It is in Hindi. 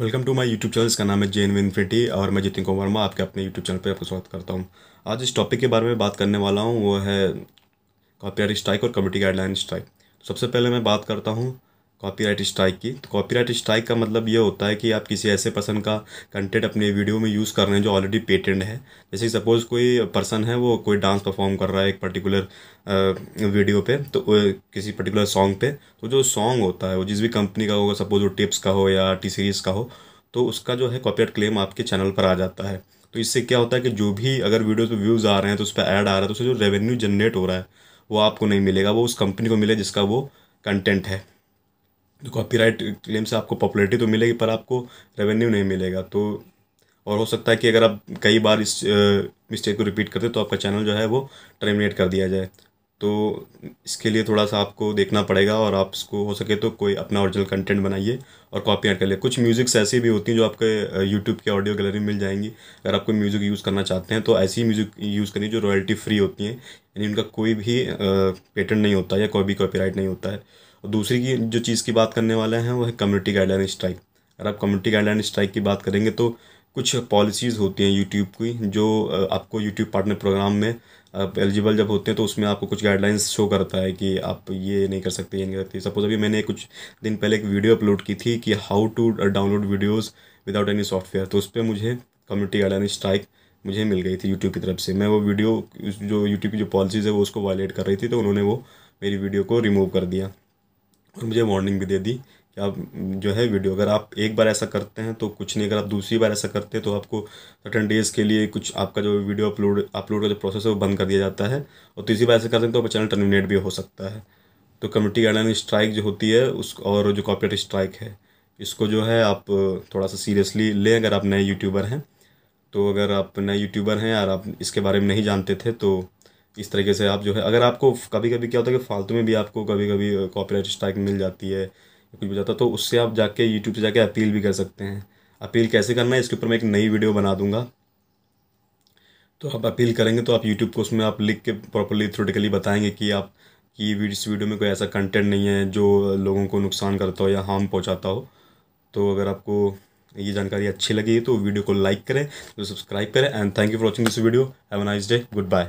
welcome to my YouTube channel इसका नाम है जे एन इन्फिनिटी और मैं जितिन कुमार वर्मा आपके अपने यूट्यूब चैनल पर आपको स्वागत करता हूँ आज इस टॉपिक के बारे में बात करने वाला हूँ वो है कॉपी स्ट्राइक और कम्युनिटी गाइडलाइन स्ट्राइक सबसे पहले मैं बात करता हूँ कॉपीराइट स्ट्राइक की तो कॉपीराइट स्ट्राइक का मतलब ये होता है कि आप किसी ऐसे पर्सन का कंटेंट अपने वीडियो में यूज़ कर रहे हैं जो ऑलरेडी पेटेंट है जैसे सपोज़ कोई पर्सन है वो कोई डांस परफॉर्म कर रहा है एक पर्टिकुलर वीडियो पे तो किसी पर्टिकुलर सॉन्ग पे तो जो सॉन्ग होता है वो जिस भी कंपनी का होगा सपोज वो टिप्स का हो या टी सीरीज़ का हो तो उसका जो है कॉपीराइट क्लेम आपके चैनल पर आ जाता है तो इससे क्या होता है कि जो भी अगर वीडियो पर व्यूज़ आ रहे हैं तो उस पर ऐड आ रहा है तो उससे जो रेवेन्यू जनरेट हो रहा है वो आपको नहीं मिलेगा वो उस कंपनी को मिले जिसका वो कंटेंट है तो कॉपीराइट क्लेम से आपको पॉपुलरिटी तो मिलेगी पर आपको रेवेन्यू नहीं मिलेगा तो और हो सकता है कि अगर आप कई बार इस मिस्टेक को रिपीट करते तो आपका चैनल जो है वो टर्मिनेट कर दिया जाए तो इसके लिए थोड़ा सा आपको देखना पड़ेगा और आप इसको हो सके तो कोई अपना ओरिजिनल कंटेंट बनाइए और कॉपी एड कर लिए कुछ म्यूज़िक्स ऐसी भी होती हैं जो आपके यूट्यूब के ऑडियो गैलरी में मिल जाएंगी अगर आप कोई म्यूज़िक यूज़ करना चाहते हैं तो ऐसी म्यूज़िक यूज़ करनी जो रॉयल्टी फ्री होती हैं यानी उनका कोई भी पेटेंट नहीं होता या कोई भी कॉपी नहीं होता है और दूसरी की जो चीज़ की बात करने वाले हैं वो है कम्युनिटी गाइडलाइन स्ट्राइक अगर आप कम्युनिटी गाइडलाइन स्ट्राइक की बात करेंगे तो कुछ पॉलिसीज़ होती हैं यूट्यूब की जो आपको यूट्यूब पार्टनर प्रोग्राम में आप एलिजिबल जब होते हैं तो उसमें आपको कुछ गाइडलाइंस शो करता है कि आप ये नहीं कर सकते ये नहीं कर सकते सपोज अभी मैंने कुछ दिन पहले एक वीडियो अपलोड की थी कि how to download videos without any software तो उस पर मुझे कम्युनिटी गाइडलाइन स्ट्राइक मुझे मिल गई थी यूट्यूब की तरफ से मैं वो वीडियो जो यूट्यूब की जो पॉलिसीज़ है वो उसको वायलेट कर रही थी तो उन्होंने वो मेरी वीडियो को रिमूव कर दिया और मुझे वार्निंग भी दे दी कि आप जो है वीडियो अगर आप एक बार ऐसा करते हैं तो कुछ नहीं अगर आप दूसरी बार ऐसा करते हैं तो आपको सर्टन डेज़ के लिए कुछ आपका जो वीडियो अपलोड अपलोड का जो प्रोसेस है वो बंद कर दिया जाता है और तीसरी बार ऐसा करते हैं तो आपका चैनल टर्मिनेट भी हो सकता है तो कम्युनिटी गाइडलाइन स्ट्राइक जो होती है उस और जो कॉपीराइट स्ट्राइक है इसको जो है आप थोड़ा सा सीरियसली लें अगर आप नए यूट्यूबर हैं तो अगर आप नए यूट्यूबर हैं और आप इसके बारे में नहीं जानते थे तो इस तरीके से आप जो है अगर आपको कभी कभी क्या होता है कि फालतू में भी आपको कभी कभी कॉपीराइट स्ट्राइक मिल जाती है कुछ भी जाता तो उससे आप जाके यूट्यूब से जाके अपील भी कर सकते हैं अपील कैसे करना है इसके ऊपर मैं एक नई वीडियो बना दूंगा तो आप अपील करेंगे तो आप यूट्यूब को उसमें आप लिख के प्रॉपरली थ्रोटिकली बताएंगे कि आप कि इस वीडियो में कोई ऐसा कंटेंट नहीं है जो लोगों को नुकसान करता हो या हार्म पहुँचाता हो तो अगर आपको ये जानकारी अच्छी लगी तो वीडियो को लाइक करें तो सब्सक्राइब करें and thank you for watching this video have a nice day good bye